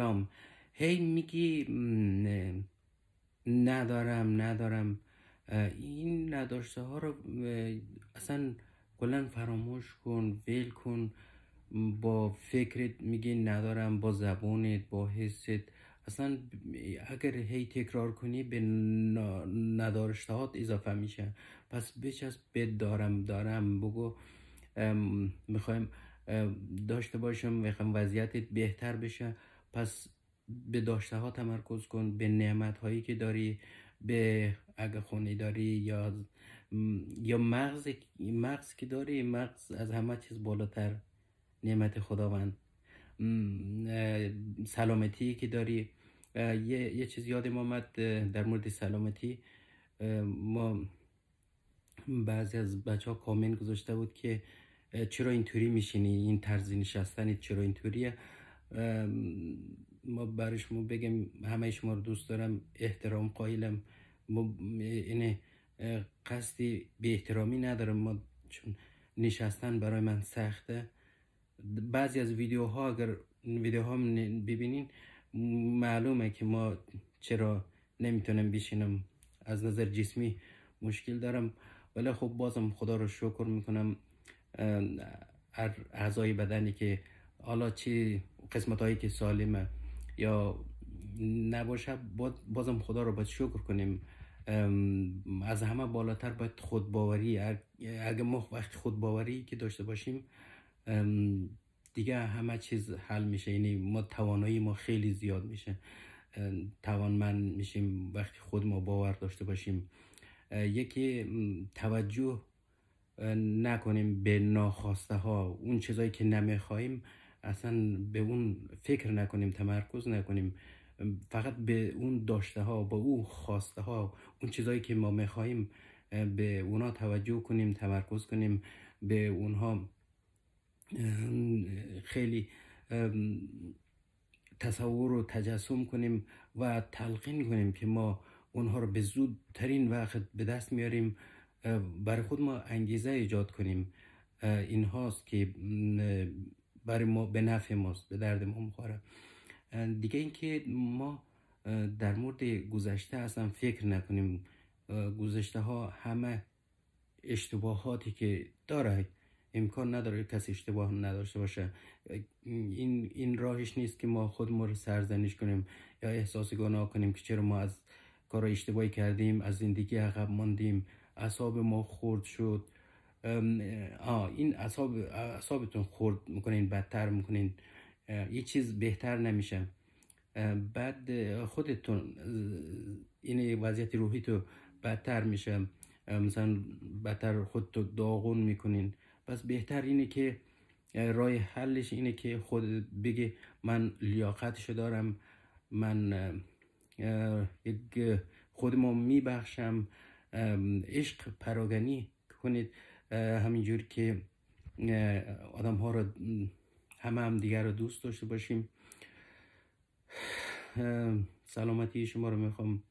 سلام هی میگی ندارم ندارم این نداشته ها رو اصلا کلا فراموش کن ویل کن با فکرت میگی ندارم با زبونت با حست اصلا اگر هی تکرار کنی به ندارشتهات اضافه میشه پس از به دارم دارم بگو میخوایم داشته باشم میخوام وضعیتت بهتر بشه پس به داشته ها تمرکز کن به نعمت هایی که داری به اگه خونه داری یا یا مغز مغز که داری مغز از همه چیز بالاتر نعمت خداوند سلامتی که داری یه, یه چیز یادم آمد در مورد سلامتی ما بعضی از بچه ها کامنت گذاشته بود که چرا اینطوری میشینی این طرز نشستنی چرا اینطوریه ما برای شما بگم همه شما رو دوست دارم احترام قائلم ما یعنی، اینه قصدی به احترامی ندارم ما چون نشستن برای من سخته بعضی از ویدیوها اگر ویدیوها ببینین معلومه که ما چرا نمیتونم بشینم از نظر جسمی مشکل دارم ولی خب بازم خدا رو شکر میکنم هر اعضای بدنی که حالا چی قسمت هایی که سالمه یا نباشه بازم خدا رو باید شکر کنیم از همه بالاتر باید خودباوری اگه ما وقت خودباوری که داشته باشیم دیگه همه چیز حل میشه یعنی ما توانایی ما خیلی زیاد میشه توانمند میشیم وقتی خود ما باور داشته باشیم یکی توجه نکنیم به ناخواسته ها اون چیزایی که نمیخوایم اصلا به اون فکر نکنیم تمرکز نکنیم فقط به اون داشته ها با اون خواسته ها اون چیزایی که ما میخواییم به اونا توجه کنیم تمرکز کنیم به اونها خیلی تصور و تجسم کنیم و تلقین کنیم که ما اونها رو به زودترین وقت به دست میاریم برای خود ما انگیزه ایجاد کنیم این هاست که برای ما به نفع ماست به درد ما میخوره دیگه اینکه ما در مورد گذشته اصلا فکر نکنیم گذشته ها همه اشتباهاتی که داره امکان نداره کسی اشتباه نداشته باشه این, این راهش نیست که ما خود ما رو سرزنش کنیم یا احساس گناه کنیم که چرا ما از کار اشتباهی کردیم از زندگی عقب ماندیم اصاب ما خورد شد این اصاب اصابتون خورد میکنین بدتر میکنین یه چیز بهتر نمیشه بعد خودتون این وضعیت روحی تو بدتر میشه مثلا بدتر خودتو داغون میکنین پس بهتر اینه که رای حلش اینه که خود بگه من لیاقتشو دارم من یک خودمو میبخشم عشق پراگنی کنید همینجور که آدم ها رو همه هم دیگر رو دوست داشته باشیم سلامتی شما رو میخوام